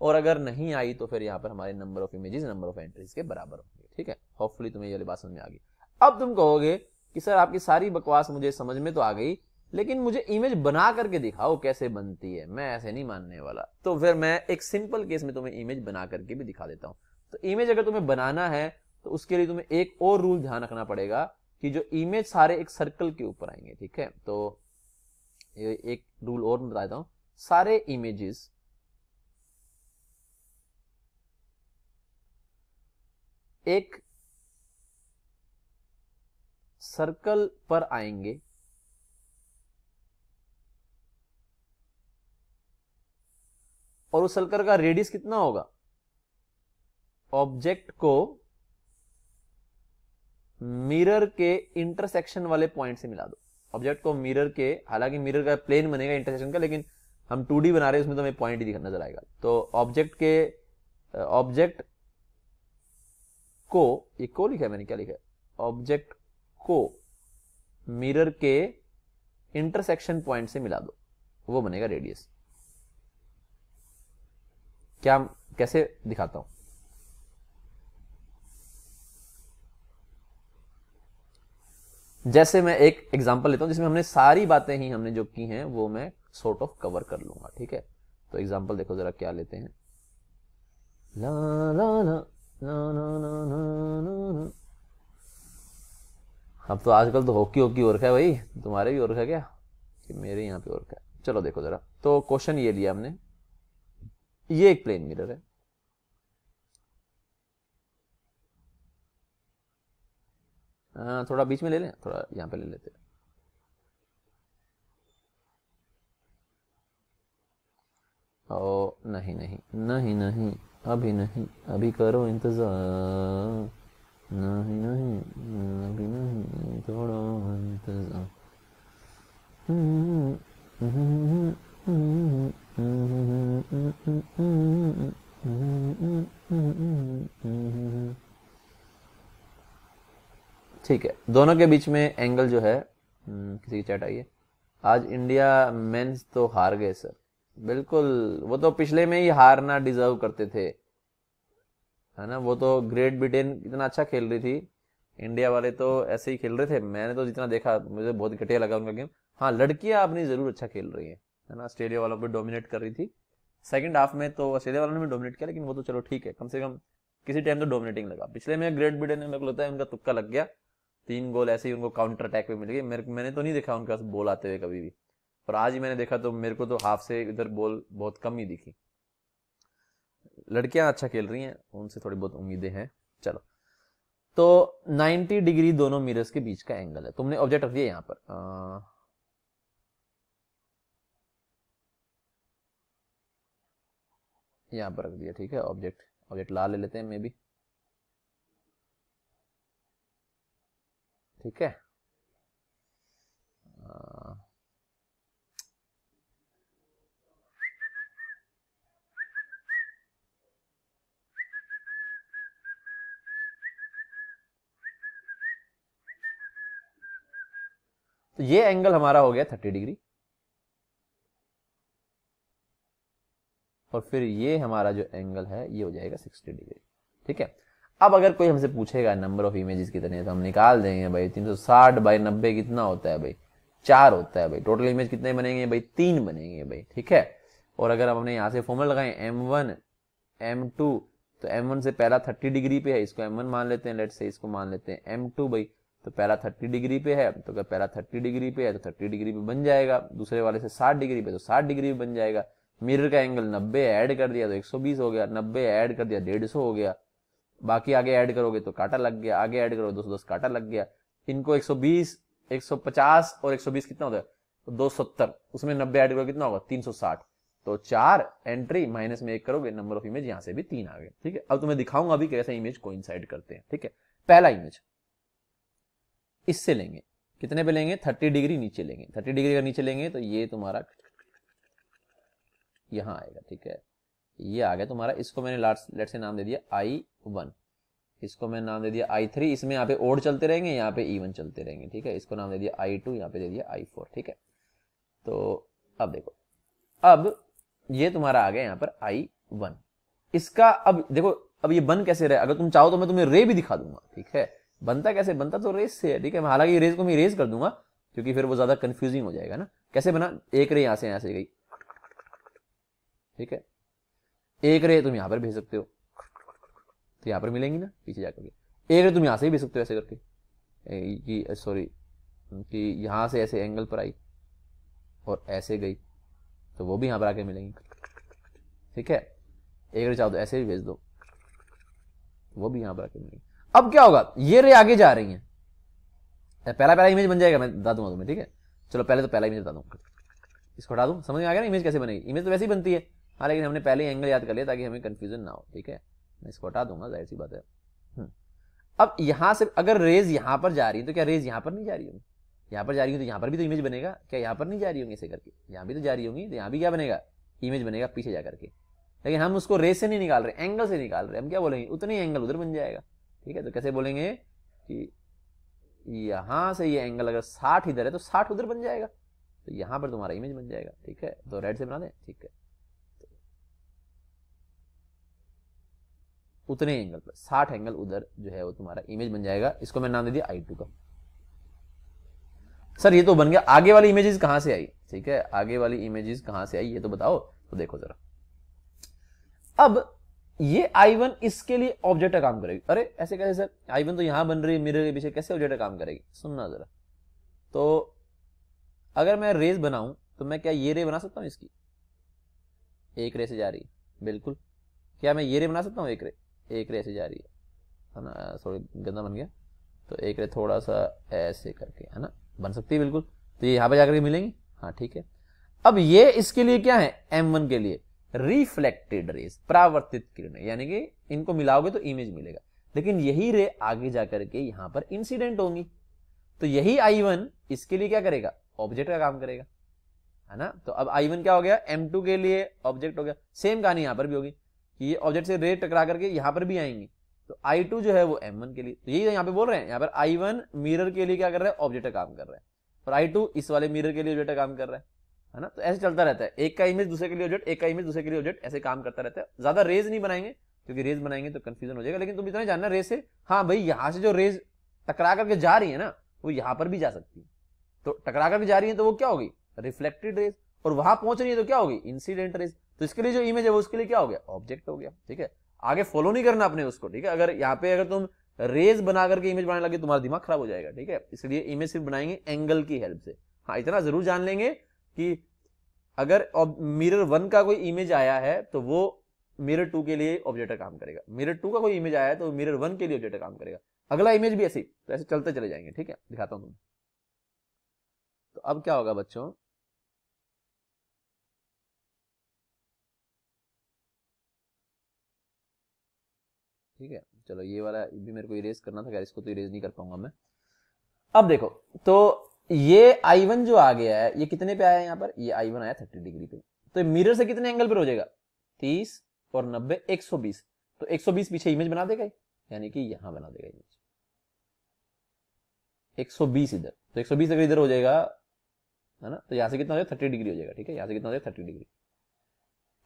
और अगर नहीं आई तो फिर यहाँ पर हमारे number of images number of entries के बराबर होंगे ठीक है होपफुली तुम्हें ये बात समझ में आ गई अब तुम कहोगे कि सर आपकी सारी बकवास मुझे समझ में तो आ गई लेकिन मुझे इमेज बना करके दिखाओ कैसे बनती है मैं ऐसे नहीं मानने वाला तो फिर मैं एक सिंपल केस में तुम्हें इमेज बना करके भी दिखा देता हूँ तो इमेज अगर तुम्हें बनाना है तो उसके लिए तुम्हें एक और रूल ध्यान रखना पड़ेगा कि जो इमेज सारे एक सर्कल के ऊपर आएंगे ठीक है तो ये एक रूल और बता देता हूँ सारे इमेजेस एक सर्कल पर आएंगे और उस सर्कल का रेडियस कितना होगा ऑब्जेक्ट को मिरर के इंटरसेक्शन वाले पॉइंट से मिला दो ऑब्जेक्ट को मिरर के हालांकि मिरर का प्लेन बनेगा इंटरसेक्शन का लेकिन हम टू बना रहे हैं उसमें तो हमें पॉइंट ही दिखा नजर आएगा तो ऑब्जेक्ट के ऑब्जेक्ट को ये को लिखा है मैंने क्या लिखा है ऑब्जेक्ट को मिरर के इंटरसेक्शन पॉइंट से मिला दो वो बनेगा रेडियस क्या कैसे दिखाता हूं जैसे मैं एक एग्जांपल लेता हूं जिसमें हमने सारी बातें ही हमने जो की हैं वो मैं सोर्ट ऑफ कवर कर लूंगा ठीक है तो एग्जांपल देखो जरा क्या लेते हैं ला ला ला ना ना ना ना ना ना अब तो आजकल तो हॉकी हॉकी और है भाई तुम्हारे भी और है क्या कि मेरे यहाँ पे और है चलो देखो जरा तो क्वेश्चन ये लिया हमने ये एक प्लेन मिरर है आ, हाँ, थोड़ा बीच में ले लें थोड़ा यहाँ पे ले लेते हैं ओ नहीं नहीं नहीं नहीं अभी नहीं अभी करो इंतज़ार नहीं नहीं अभी नहीं थोड़ा इंतज़ार ठीक है दोनों के बीच में एंगल जो है हम्म, किसी की चैट आई है आज इंडिया मेंस तो हार गए सर बिल्कुल वो तो पिछले में ही हारना डिजर्व करते थे है ना वो तो ग्रेट ब्रिटेन इतना अच्छा खेल रही थी इंडिया वाले तो ऐसे ही खेल रहे थे मैंने तो जितना देखा मुझे बहुत घटिया लगा उनका गेम हाँ लड़कियां अपनी जरूर अच्छा खेल रही है है ना ऑस्ट्रेलिया वालों पर डोमिनेट कर रही थी सेकंड हाफ में तो ऑस्ट्रेलिया वालों ने भी डोमिनेट किया लेकिन वो तो चलो ठीक है कम से कम किसी टाइम तो डोमिनेटिंग लगा पिछले में ग्रेट ब्रिटेन में लगता है उनका तुक्का लग गया तीन गोल ऐसे ही उनको काउंटर अटैक पे मिल गए मेरे मैंने तो नहीं देखा उनका बोल आते हुए कभी भी पर आज ही मैंने देखा तो मेरे को तो हाफ से इधर बॉल बहुत कम ही दिखी लड़कियां अच्छा खेल रही हैं उनसे थोड़ी बहुत उम्मीदें हैं चलो तो 90 डिग्री दोनों मिरर्स के बीच का एंगल है तुमने ऑब्जेक्ट रख दिया यहां पर आ... यहां पर रख दिया ठीक है ऑब्जेक्ट ऑब्जेक्ट ला ले लेते हैं मे बी ठीक है आ... तो ये एंगल हमारा हो गया थर्टी डिग्री और फिर ये हमारा जो एंगल है ये हो जाएगा 60 डिग्री ठीक है अब अगर कोई हमसे पूछेगा नंबर ऑफ इमेजेस कितने हैं तो हम निकाल देंगे भाई तीन सौ साठ बाई नब्बे कितना होता है भाई चार होता है भाई टोटल इमेज कितने बनेंगे भाई तीन बनेंगे भाई ठीक है और अगर हमने यहां से फॉर्मल लगाए एम वन एम टू तो एम वन से पहला थर्टी डिग्री पे है इसको एम वन मान लेते हैं लेट से इसको मान लेते हैं एम टू भाई तो पहला 30 डिग्री पे है तो अगर पहला 30 डिग्री पे है तो 30 डिग्री पे बन जाएगा दूसरे वाले से 60 डिग्री पे तो 60 डिग्री पे बन जाएगा मिरर का एंगल 90 ऐड कर दिया तो 120 हो गया 90 ऐड कर दिया 150 हो गया बाकी आगे ऐड करोगे तो काटा लग गया आगे ऐड करोगे 210 तो काटा लग गया इनको 120 150 और 120 कितना होता है तो सत्तर उसमें नब्बे ऐड करोगे कितना होगा साठ तो चार एंट्री माइनस में एक करोगे नंबर ऑफ इमेज यहाँ से भी तीन आ गए ठीक है अब तुम्हें तो दिखाऊंगा अभी कैसे इमेज कोइंसाइड करते हैं ठीक है पहला इमेज इससे लेंगे कितने पे लेंगे थर्टी डिग्री नीचे लेंगे थर्टी डिग्री अगर नीचे लेंगे तो ये तुम्हारा यहाँ आएगा ठीक है ये आ गया तुम्हारा इसको मैंने लेट से नाम दे दिया आई वन इसको मैंने नाम दे दिया आई थ्री इसमें यहाँ पे ओड चलते रहेंगे यहाँ पे ई वन चलते रहेंगे ठीक है इसको नाम दे दिया आई टू यहाँ पे दे दिया आई फोर ठीक है तो अब देखो अब ये तुम्हारा आ गया यहाँ पर आई वन इसका अब देखो अब ये बन कैसे रहे अगर तुम चाहो तो मैं तुम्हें रे भी दिखा दूंगा ठीक है बनता कैसे बनता तो रेस से है ठीक है हालांकि रेस को मैं रेस कर दूंगा क्योंकि फिर वो ज्यादा कंफ्यूजिंग हो जाएगा ना कैसे बना एक रे यहां से यहां से गई ठीक है एक रे तुम यहां पर भेज सकते हो तो यहां पर मिलेंगी ना पीछे जाकर के एक रे तुम यहां से भी भेज सकते हो ऐसे करके सॉरी कि यहां से ऐसे एंगल पर आई और ऐसे गई तो वो भी यहां पर आके मिलेंगी ठीक है एक रे चाहो तो ऐसे भी भेज दो वो भी यहां पर आके मिलेंगे अब क्या होगा ये रे आगे जा रही है पहला पहला इमेज बन जाएगा मैं बता दूंगा तुम्हें ठीक है चलो पहले तो पहला इमेज बता दूंगा इसको हटा दूं समझ में आ गया ना इमेज कैसे बनेगी इमेज तो वैसे ही बनती है हाँ लेकिन हमने पहले एंगल याद कर लिया ताकि हमें कंफ्यूजन ना हो ठीक है मैं इसको हटा दूंगा जाहिर सी बात है हम्म। अब यहाँ से अगर रेज यहाँ पर जा रही है तो क्या रेज यहाँ पर नहीं जा रही होंगी यहाँ पर जा रही हूँ तो यहाँ पर भी तो इमेज बनेगा क्या यहाँ पर नहीं जा रही होंगी ऐसे करके यहाँ भी तो जा रही होंगी तो यहाँ भी क्या बनेगा इमेज बनेगा पीछे जा करके लेकिन हम उसको रेज से नहीं निकाल रहे एंगल से निकाल रहे हम क्या बोलेंगे उतने एंगल उधर बन जाएगा ठीक है तो कैसे बोलेंगे कि यहां से ये एंगल अगर साठ इधर है तो साठ उधर बन जाएगा तो यहां पर तुम्हारा इमेज बन जाएगा ठीक है तो रेड से बना दें ठीक है तो उतने एंगल पर साठ एंगल उधर जो है वो तुम्हारा इमेज बन जाएगा इसको मैंने नाम दे दिया आई टू का सर ये तो बन गया आगे वाली इमेजेस कहां से आई ठीक है आगे वाली इमेजेस कहां से आई ये तो बताओ तो देखो जरा अब ये आई वन इसके लिए ऑब्जेक्ट का काम करेगी अरे ऐसे कैसे सर आई वन तो यहां बन रही है मिरर के पीछे कैसे ऑब्जेक्ट का काम करेगी सुनना जरा तो अगर मैं रेस बनाऊं तो मैं क्या ये रे बना सकता हूं इसकी एक रे से जा रही है बिल्कुल क्या मैं ये रे बना सकता हूँ एक रे एक रे से जा रही है ना सॉरी गंदा बन गया तो एक रे थोड़ा सा ऐसे करके है ना बन सकती है बिल्कुल तो ये यहां पर जाकर मिलेंगी हाँ ठीक है अब ये इसके लिए क्या है एम वन के लिए रिफ्लेक्टेड रेस परावर्तित किरण यानी कि इनको मिलाओगे तो इमेज मिलेगा लेकिन यही रे आगे जाकर के यहां पर इंसिडेंट होंगी तो यही आई वन इसके लिए क्या करेगा ऑब्जेक्ट का काम करेगा है ना तो अब आई वन क्या हो गया एम टू के लिए ऑब्जेक्ट हो गया सेम कहानी यहां पर भी होगी कि ये ऑब्जेक्ट से रे टकरा करके यहां पर भी आएंगी तो आई टू जो है वो एम वन के लिए तो यही यहाँ पर बोल रहे हैं यहाँ पर आई वन मिरर के लिए क्या कर रहा है ऑब्जेक्ट का काम कर रहा है और आई टू इस वाले मिरर के लिए ऑब्जेक्ट का काम कर रहा है है ना तो ऐसे चलता रहता है एक का इमेज दूसरे के लिए ऑब्जेक्ट एक का इमेज दूसरे के लिए ऑब्जेक्ट ऐसे काम करता रहता है ज्यादा रेज नहीं बनाएंगे क्योंकि रेज बनाएंगे तो कंफ्यूजन हो जाएगा लेकिन तुम इतना जानना रेज से हाँ भाई यहाँ से जो रेज टकरा करके जा रही है ना वो यहाँ पर भी जा सकती है तो टकरा करके जा रही है तो वो क्या होगी रिफ्लेक्टेड रेज और वहां पहुंच रही है तो क्या होगी इंसिडेंट रेज तो इसके लिए जो इमेज है वो उसके लिए क्या हो गया ऑब्जेक्ट हो गया ठीक है आगे फॉलो नहीं करना अपने उसको ठीक है अगर यहाँ पे अगर तुम रेज बना करके इमेज बनाने लगे तुम्हारा दिमाग खराब हो जाएगा ठीक है इसलिए इमेज सिर्फ बनाएंगे एंगल की हेल्प से हाँ इतना जरूर जान लेंगे कि अगर मिरर वन का कोई इमेज आया है तो वो मिरर टू के लिए ऑब्जेक्टर काम करेगा मिरर टू का कोई इमेज आया है तो मिरर वन के लिए ऑब्जेक्टर काम करेगा अगला इमेज भी ऐसे तो ऐसे चलते चले जाएंगे ठीक है दिखाता हूं तुम्हें तो अब क्या होगा बच्चों ठीक है चलो ये वाला भी मेरे को इरेज करना था खैर इसको तो इरेज नहीं कर पाऊंगा मैं अब देखो तो ये आई वन जो आ गया है ये कितने पे आया है यहाँ पर ये आई वन आया थर्टी डिग्री पे तो मिरर से कितने एंगल पर हो जाएगा तीस और नब्बे एक सौ बीस तो एक सौ बीस पीछे इमेज बना देगा यानी कि यहां बना देगा इमेज एक सौ बीस इधर तो एक सौ बीस अगर इधर हो जाएगा है ना तो यहां से कितना हो जाएगा थर्टी डिग्री हो जाएगा ठीक है यहां से कितना हो जाएगा थर्टी डिग्री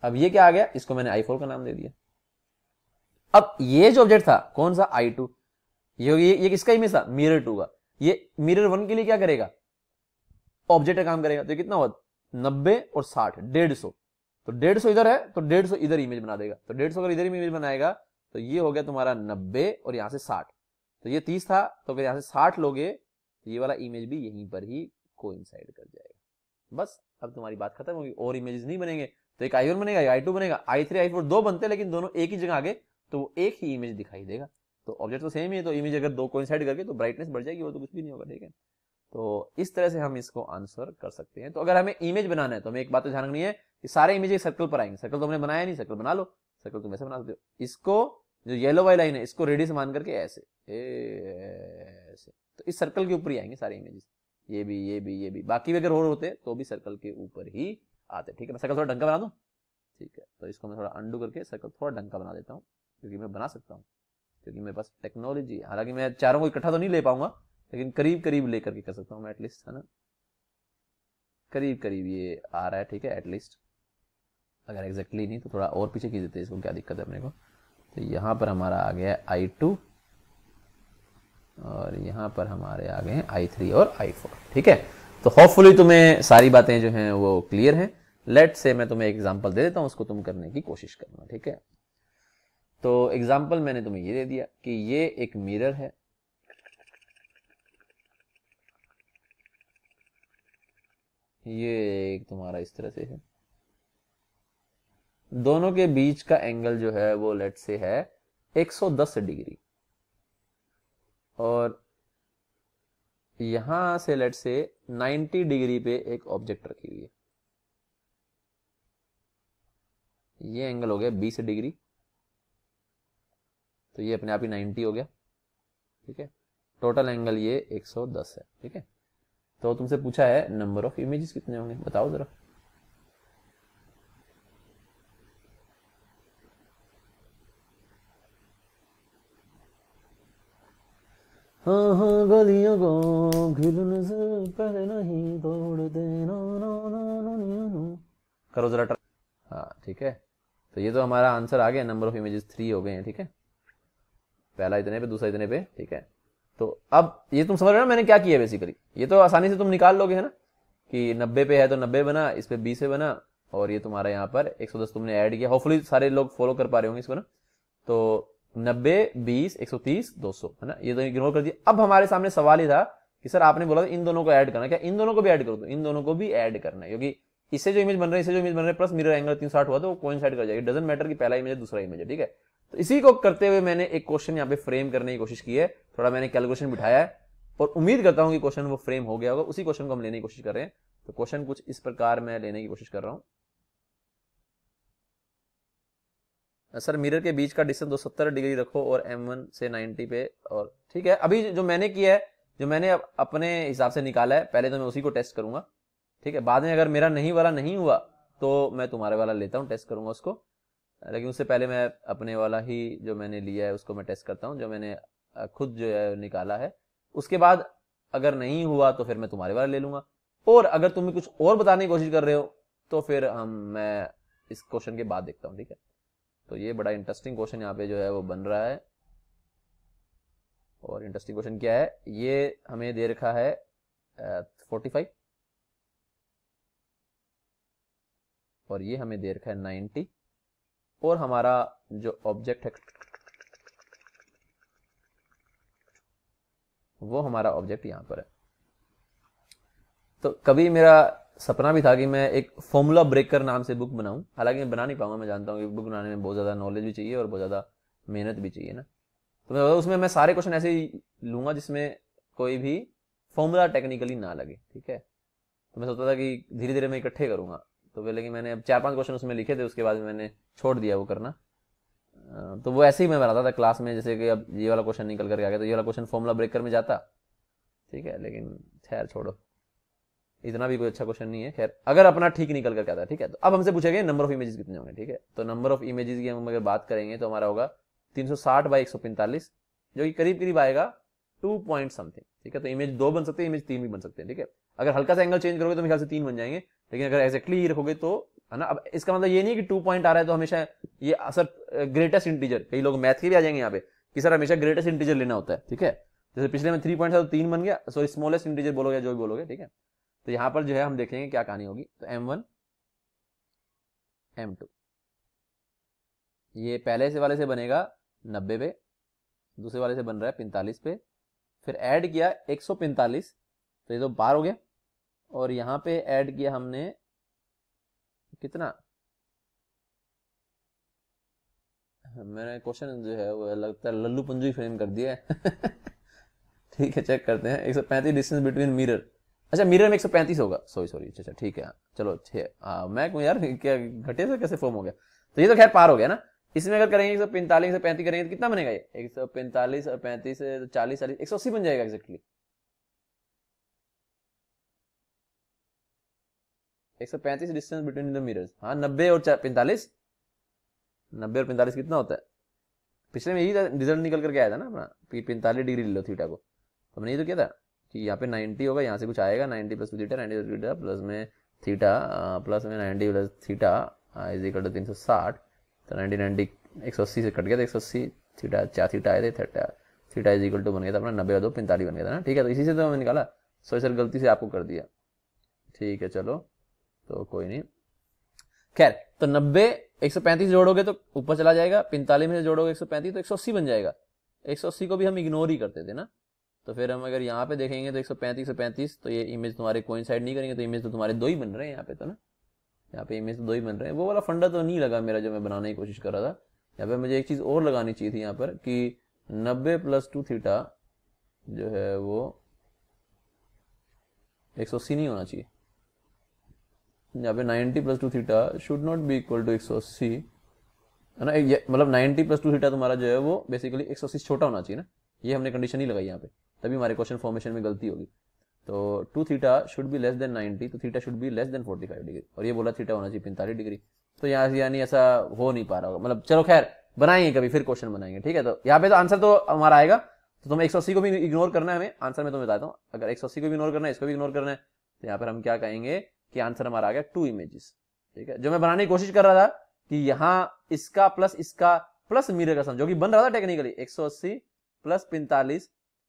अब ये क्या आ गया इसको मैंने आई का नाम दे दिया अब ये जो ऑब्जेक्ट था कौन सा आई टू ये ये, ये किसका इमेज था मिरर टू का ये मिरर वन के लिए क्या करेगा ऑब्जेक्ट का काम करेगा तो कितना होगा नब्बे और साठ डेढ़ सौ तो डेढ़ सौ इधर है तो डेढ़ सौ इधर इमेज बना देगा तो डेढ़ सौ अगर इधर इमेज बनाएगा तो ये हो गया तुम्हारा नब्बे और यहां से साठ तो ये तीस था तो फिर यहाँ से साठ लोगे तो ये वाला इमेज भी यहीं पर ही को कर जाएगा बस अब तुम्हारी बात खत्म होगी और इमेजेस नहीं बनेंगे तो एक आई वन बनेगा आई टू बनेगा आई थ्री आई फोर दो बनते लेकिन दोनों एक ही जगह आगे तो वो एक ही इमेज दिखाई देगा तो ऑब्जेक्ट तो सेम ही है तो इमेज अगर दो कोइंसाइड करके तो ब्राइटनेस बढ़ जाएगी वो तो कुछ भी नहीं होगा ठीक है तो इस तरह से हम इसको आंसर कर सकते हैं तो अगर हमें इमेज बनाना है तो हमें एक बात तो ध्यान रखनी है कि सारे इमेज एक सर्कल पर आएंगे सर्कल तो हमने बनाया नहीं सर्कल बना लो सर्कल तुम ऐसे बना सकते हो इसको जो येलो वाई लाइन है इसको रेडियस मान करके ऐसे ऐसे तो इस सर्कल के ऊपर ही आएंगे सारे इमेजेस ये भी ये भी ये भी बाकी भी अगर और होते तो भी सर्कल के ऊपर ही आते ठीक है मैं सर्कल थोड़ा का बना दूँ ठीक है तो इसको मैं थोड़ा अंडू करके सर्कल थोड़ा का बना देता हूँ क्योंकि मैं बना सकता हूँ क्योंकि मेरे पास टेक्नोलॉजी हालांकि मैं चारों को इकट्ठा तो नहीं ले पाऊंगा लेकिन करीब करीब लेकर के कर सकता हूँ मैं एटलीस्ट है ना करीब करीब ये आ रहा है ठीक है एटलीस्ट अगर एग्जैक्टली नहीं तो थोड़ा और पीछे खींच देते इसको क्या दिक्कत है अपने को तो यहाँ पर हमारा आ गया आई टू और यहाँ पर हमारे आ गए हैं आई थ्री और आई फोर ठीक है तो होपफुली तुम्हें सारी बातें जो हैं वो क्लियर हैं लेट से मैं तुम्हें एक एग्जाम्पल दे देता हूँ उसको तुम करने की कोशिश करना ठीक है तो एग्जाम्पल मैंने तुम्हें ये दे दिया कि ये एक मिरर है ये एक तुम्हारा इस तरह से है दोनों के बीच का एंगल जो है वो लेट से है 110 डिग्री और यहां से लेट से 90 डिग्री पे एक ऑब्जेक्ट रखी हुई है ये एंगल हो गया 20 डिग्री तो ये अपने आप ही 90 हो गया ठीक है टोटल एंगल ये 110 है ठीक है तो तुमसे पूछा है नंबर ऑफ इमेजेस कितने होंगे बताओ जरा हाँ हाँ गलियों को घिरने से पहले नहीं तोड़ देना ना ना ना ना ना करो जरा ट्राई हाँ ठीक है तो ये तो हमारा आंसर आ गया नंबर ऑफ इमेजेस थ्री हो गए हैं ठीक है पहला इतने पे दूसरा इतने पे ठीक है तो अब ये तुम समझ रहे हो मैंने क्या किया बेसिकली ये तो आसानी से तुम निकाल लोगे है ना कि नब्बे पे है तो नब्बे बना इस पे बीस पे बना और ये तुम्हारा यहाँ पर एक सौ दस तुमने ऐड किया होपफुली सारे लोग फॉलो कर पा रहे होंगे इसको ना तो नब्बे बीस एक सौ तीस दो सौ है ना ये तो इग्नोर कर दिया अब हमारे सामने सवाल ही था कि सर आपने बोला इन दोनों को ऐड करना क्या इन दोनों को भी ऐड करो दो तो इन दोनों को भी ऐड करना है क्योंकि इससे जो इमेज बन रहा है इससे जो इमेज बन रहा है प्लस मिरर एंगल तीन साठ हुआ तो वो कोइंसाइड कर जाएगी डजेंट मैटर कि पहला इमेज है दूसरा इमेज है ठीक है तो इसी को करते हुए मैंने एक क्वेश्चन यहाँ पे फ्रेम करने की कोशिश की है थोड़ा मैंने कैलकुलेशन बिठाया है और उम्मीद करता हूँ कि क्वेश्चन वो फ्रेम हो गया होगा उसी क्वेश्चन को हम लेने की कोशिश कर रहे हैं तो क्वेश्चन कुछ इस प्रकार मैं लेने की कोशिश कर रहा हूँ सर मिरर के बीच का डिस्टेंस 270 डिग्री रखो और M1 से 90 पे और ठीक है अभी जो मैंने किया है जो मैंने अपने हिसाब से निकाला है पहले तो मैं उसी को टेस्ट करूंगा ठीक है बाद में अगर मेरा नहीं वाला नहीं हुआ तो मैं तुम्हारे वाला लेता हूँ टेस्ट करूंगा उसको लेकिन उससे पहले मैं अपने वाला ही जो मैंने लिया है उसको मैं टेस्ट करता हूँ जो मैंने खुद जो है निकाला है उसके बाद अगर नहीं हुआ तो फिर मैं तुम्हारे वाला ले लूंगा और अगर तुम्हें कुछ और बताने की कोशिश कर रहे हो तो फिर हम मैं इस क्वेश्चन के बाद देखता हूँ ठीक है तो ये बड़ा इंटरेस्टिंग क्वेश्चन यहाँ पे जो है वो बन रहा है और इंटरेस्टिंग क्वेश्चन क्या है ये हमें दे रखा है फोर्टी फाइव और ये हमें दे रखा है नाइन्टी और हमारा जो ऑब्जेक्ट है वो हमारा ऑब्जेक्ट यहां पर है तो कभी मेरा सपना भी था कि मैं एक फॉर्मूला ब्रेकर नाम से बुक बनाऊं हालांकि मैं बना नहीं पाऊंगा मैं जानता हूं कि बुक बनाने में बहुत ज्यादा नॉलेज भी चाहिए और बहुत ज्यादा मेहनत भी चाहिए ना तो मैं उसमें मैं सारे क्वेश्चन ऐसे ही लूंगा जिसमें कोई भी फॉर्मूला टेक्निकली ना लगे ठीक है तो मैं सोचता था कि धीरे धीरे मैं इकट्ठे करूंगा तो बोले कि मैंने अब चार पांच क्वेश्चन उसमें लिखे थे उसके बाद मैंने छोड़ दिया वो करना तो वो ऐसे ही मैं बनाता था क्लास में जैसे कि अब ये वाला क्वेश्चन निकल करके आ गया तो ये वाला क्वेश्चन फॉर्मुला ब्रेकर में जाता ठीक है लेकिन खैर छोड़ो इतना भी कोई अच्छा क्वेश्चन नहीं है खैर अगर अपना ठीक निकल करके आता ठीक है तो अब हमसे पूछेगा नंबर ऑफ इमेजेस कितने होंगे ठीक है तो नंबर ऑफ इमेजेस की हम अगर बात करेंगे तो हमारा होगा साठ बाई पैंतालीस जो कि करीब करीब आएगा टू पॉइंट समथिंग ठीक है तो इमेज दो बन सकते हैं इमेज तीन भी बन सकते हैं ठीक है अगर हल्का सा एंगल चेंज करोगे तो मेरे ख्याल से तीन बन जाएंगे लेकिन अगर एग्जैक्टली ये रखोगे तो है ना अब इसका मतलब ये नहीं कि टू पॉइंट आ रहा है तो हमेशा ये सर ग्रेटेस्ट इंटीजर कई लोग मैथ के भी आ जाएंगे यहाँ पे कि सर हमेशा ग्रेटेस्ट इंटीजर लेना होता है ठीक है जैसे पिछले में थ्री पॉइंट था तो तीन बन गया सॉरी स्मॉलेस्ट इंटीजर बोलोगे जो भी बोलोगे ठीक है तो यहाँ पर जो है हम देखेंगे क्या कहानी होगी तो एम वन एम टू ये पहले से वाले से बनेगा नब्बे पे दूसरे वाले से बन रहा है पैंतालीस पे फिर ऐड किया एक सौ पैंतालीस तो ये तो बार हो गया और यहाँ पे ऐड किया हमने कितना मेरा क्वेश्चन जो है वो लगता है लल्लू पंजू फ्रेम कर दिया है ठीक है चेक करते हैं एक सौ पैंतीस डिस्टेंस बिटवीन मिरर अच्छा मिरर में एक सौ पैंतीस होगा सॉरी सॉरी अच्छा, अच्छा ठीक है चलो ठीक मैं कहूँ यार क्या घटिया से कैसे फॉर्म हो गया तो ये तो खैर पार हो गया ना इसमें अगर करेंगे एक सौ पैंतालीस पैंतीस करेंगे तो कितना बनेगा ये एक सौ पैंतालीस और पैंतीस चालीस चालीस एक सौ अस्सी बन जाएगा एक्जैक्टली एक सौ पैंतीस डिस्टेंस बिटवीन द मिरर्स हाँ नब्बे और पैंतालीस नब्बे और पैंतालीस कितना होता है पिछले में यही रिजल्ट निकल करके आया था ना अपना पैंतालीस डिग्री ले लो थीटा को तो हमने ये तो किया था कि यहाँ पे 90 होगा यहाँ से कुछ आएगा 90 plus theta ninety plus theta plus में थीटा हाँ, प्लस में ninety plus theta is equal to तीन सौ साठ तो नाइनटी नाइनटी एक सौ अस्सी से कट गया था तो एक सौ अस्सी थीटा चार थीटा आए थे theta theta is equal to बन गया था अपना नब्बे दो पैंतालीस बन गया था ना ठीक है तो इसी से तो हमने निकाला सो सर गलती से आपको कर दिया ठीक है चलो तो कोई नहीं खैर तो नब्बे एक सौ पैंतीस जोड़ोगे तो ऊपर चला जाएगा पैंतालीस में से जोड़ोगे एक सौ पैंतीस तो एक सौ अस्सी बन जाएगा एक सौ अस्सी को भी हम इग्नोर ही करते थे ना तो फिर हम अगर यहाँ पे देखेंगे तो एक सौ पैंतीस से पैंतीस तो ये इमेज तुम्हारे कोई साइड नहीं करेंगे तो इमेज तो तुम्हारे दो ही बन रहे हैं यहाँ पे तो ना यहाँ पे इमेज तो दो ही बन रहे हैं वो वाला फंडा तो नहीं लगा मेरा जो मैं बनाने की कोशिश कर रहा था यहाँ पे मुझे एक चीज़ और लगानी चाहिए थी यहाँ पर कि नब्बे प्लस टू थीटा जो है वो एक सौ अस्सी नहीं होना चाहिए यहाँ पे 90 plus two theta should not be equal to एक सौ अस्सी है ना मतलब 90 प्लस टू थीटा तुम्हारा जो है वो बेसिकली एक सौ अस्सी छोटा होना चाहिए ना ये हमने कंडीशन ही लगाई यहाँ पे तभी हमारे क्वेश्चन फॉर्मेशन में गलती होगी तो two theta should be less than ninety तो theta should be less than forty five degree और ये बोला थीटा होना चाहिए पैंतालीस डिग्री तो यहाँ से यानी ऐसा हो नहीं पा रहा होगा मतलब चलो खैर बनाएंगे कभी फिर क्वेश्चन बनाएंगे ठीक है तो यहाँ पे तो आंसर तो हमारा आएगा तो तुम्हें एक को भी इग्नोर करना है हमें आंसर में तुम्हें बताता हूँ अगर एक को भी इग्नोर करना है इसको भी इग्नोर करना है तो यहाँ पर हम क्या कहेंगे कि आंसर हमारा आ गया टू इमेजेस ठीक है जो मैं बनाने की कोशिश कर रहा था कि यहां इसका प्लस इसका प्लस मिरर का सम जो कि बन रहा था टेक्निकली 180 प्लस 45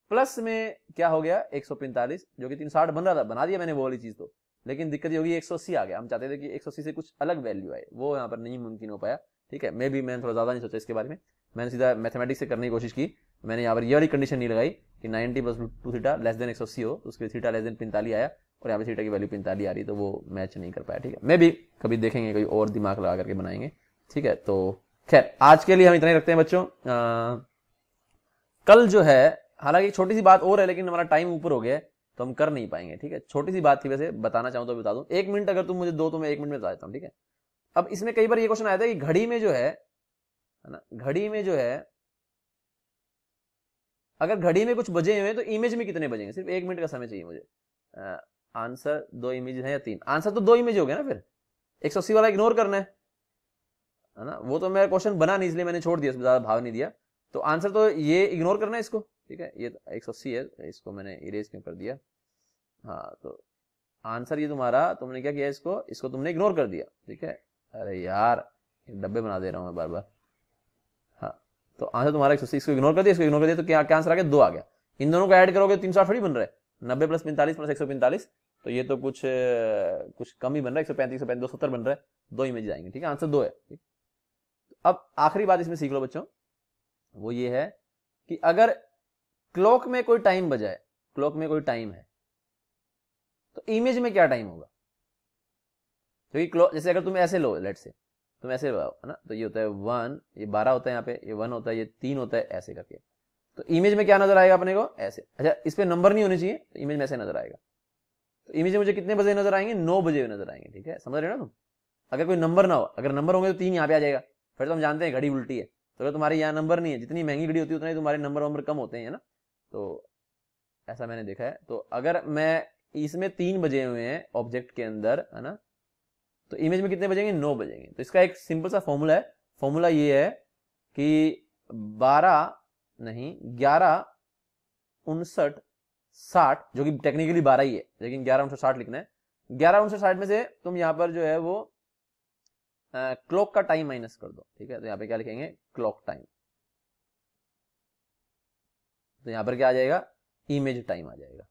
प्लस में क्या हो गया 145 जो कि 360 बन रहा था बना दिया मैंने वो वाली चीज तो लेकिन दिक्कत ये होगी 180 आ गया हम चाहते थे कि 180 से कुछ अलग वैल्यू आए वो यहाँ पर नहीं मुमकिन हो पाया ठीक है मे भी मैंने थोड़ा ज्यादा नहीं सोचा इसके बारे में मैंने सीधा मैथमेटिक्स से करने की कोशिश की मैंने यहाँ पर ये वाली कंडीशन नहीं लगाई कि ninety plus two theta less than 180 हो तो उसके थीटा लेस देन पैंतालीस आया और यहाँ पे थीटा की वैल्यू पैंतालीस आ रही तो वो मैच नहीं कर पाया ठीक है मैं भी कभी देखेंगे कोई और दिमाग लगा करके बनाएंगे ठीक है तो खैर आज के लिए हम इतना ही रखते हैं बच्चों आ, कल जो है हालांकि छोटी सी बात और है लेकिन हमारा टाइम ऊपर हो गया तो हम कर नहीं पाएंगे ठीक है छोटी सी बात थी वैसे बताना चाहूँ तो बता दूँ एक मिनट अगर तुम मुझे दो तो मैं एक मिनट में बता देता हूँ ठीक है अब इसमें कई बार ये क्वेश्चन आया था कि घड़ी में जो है ना घड़ी में जो है अगर घड़ी में कुछ बजे हुए तो इमेज में कितने बजेंगे सिर्फ एक मिनट का समय चाहिए मुझे आंसर दो इमेज है या तीन आंसर तो दो इमेज हो गया ना फिर एक सौ अस्सी वाला इग्नोर करना है है ना वो तो मेरा क्वेश्चन बना नहीं इसलिए मैंने छोड़ दिया ज्यादा भाव नहीं दिया तो आंसर तो ये इग्नोर करना है इसको ठीक है ये एक सौ अस्सी है इसको मैंने इरेज क्यों कर दिया हाँ तो आंसर ये तुम्हारा तुमने क्या किया इसको इसको तुमने इग्नोर कर दिया ठीक है अरे यार डब्बे बना दे रहा हूँ मैं बार बार हाँ तो आंसर तुम्हारा एक सौ अस्सी इसको इग्नोर कर दिया इसको इग्नोर कर दिया तो क्या क्या आंसर आ गया दो आ गया इन दोनों को ऐड करोगे तीन सौ थोड़ी बन रहे नब्बे प्लस पैंतालीस प्लस एक सौ पैंतालीस तो ये तो कुछ कुछ कम ही बन रहा है एक सौ पैंतीस सौ पैंतीस दो सत्तर बन रहा है दो इमेज आएंगे ठीक है आंसर दो है ठीक अब आखिरी बात इसमें सीख लो बच्चों वो ये है कि अगर क्लॉक में कोई टाइम बजाए क्लॉक में कोई टाइम है तो इमेज में क्या टाइम होगा क्योंकि क्लॉक जैसे अगर तुम ऐसे लो लेट से तुम ऐसे है ना तो ये होता है वन ये बारह होता है यहाँ पे ये वन होता है ये तीन होता है ऐसे करके तो इमेज में क्या नजर आएगा अपने को ऐसे अच्छा इस पर नंबर नहीं होने चाहिए तो इमेज में ऐसे नजर आएगा इमेज मुझे कितने बजे नजर आएंगे नौ बजे नजर आएंगे ठीक है समझ रहे हो ना तुम अगर कोई नंबर ना हो अगर नंबर होंगे तो तीन यहाँ पे आ जाएगा फिर तो हम जानते हैं घड़ी उल्टी है तो अगर तुम्हारे यहाँ नंबर नहीं है जितनी महंगी घड़ी होती है उतने तुम्हारे नंबर वंबर कम होते हैं ना तो ऐसा मैंने देखा है तो अगर मैं इसमें तीन बजे हुए हैं ऑब्जेक्ट के अंदर है ना तो इमेज में कितने बजेंगे नौ बजेंगे तो इसका एक सिंपल सा फॉर्मूला है फॉर्मूला ये है कि बारह नहीं ग्यारह उनसठ साठ जो कि टेक्निकली बारह ही है लेकिन ग्यारह उनसठ साठ लिखना है ग्यारह उनसठ साठ में से तुम यहां पर जो है वो क्लॉक का टाइम माइनस कर दो ठीक है तो यहां पे क्या लिखेंगे क्लॉक टाइम तो यहां पर क्या आ जाएगा इमेज टाइम आ जाएगा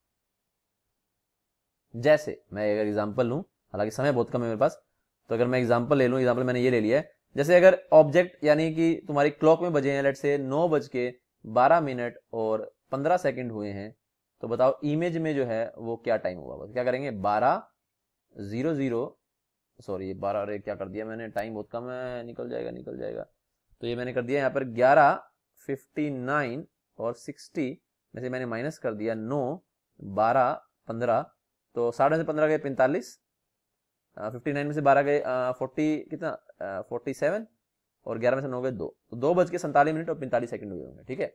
जैसे मैं अगर एग्जाम्पल लू हालांकि समय बहुत कम है मेरे पास तो अगर मैं एग्जाम्पल ले लू एग्जाम्पल मैंने ये ले लिया है जैसे अगर ऑब्जेक्ट यानी कि तुम्हारी क्लॉक में बजे हैं लेट से नौ बज के बारह मिनट और पंद्रह सेकेंड हुए हैं तो बताओ इमेज में जो है वो क्या टाइम हुआ बस क्या करेंगे बारह जीरो जीरो सॉरी ये बारह अरे क्या कर दिया मैंने टाइम बहुत कम है निकल जाएगा निकल जाएगा तो ये मैंने कर दिया यहाँ पर ग्यारह फिफ्टी नाइन और सिक्सटी में से मैंने माइनस कर दिया नौ बारह पंद्रह तो साढ़े से पंद्रह गए पैंतालीस फिफ्टी नाइन में से बारह गए फोर्टी कितना फोर्टी सेवन और ग्यारह में से नौ गए दो तो दो बज के सैंतालीस मिनट और पैंतालीस सेकंड हुए होंगे ठीक है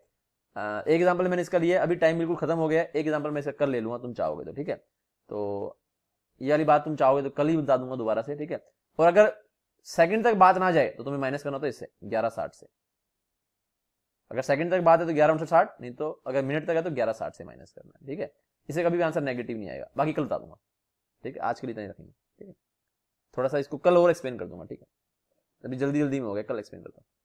एक एग्जाम्पल मैंने इसका लिया अभी टाइम बिल्कुल खत्म हो गया है एक एग्जाम्पल मैं इसका कर ले लूँगा तुम चाहोगे तो ठीक है तो ये वाली बात तुम चाहोगे तो कल ही बता दूंगा दोबारा से ठीक है और अगर सेकंड तक बात ना जाए तो तुम्हें माइनस करना होता है इससे ग्यारह साठ से अगर सेकंड तक बात है तो ग्यारह उनसठ साठ नहीं तो अगर मिनट तक है तो ग्यारह साठ से माइनस करना है ठीक है इसे कभी भी आंसर नेगेटिव नहीं आएगा बाकी कल बता दूंगा ठीक है आज के लिए इतना रखेंगे ठीक है थोड़ा सा इसको कल और एक्सप्लेन कर दूंगा ठीक है अभी जल्दी जल्दी में हो गया कल एक्सप्लेन करता हूँ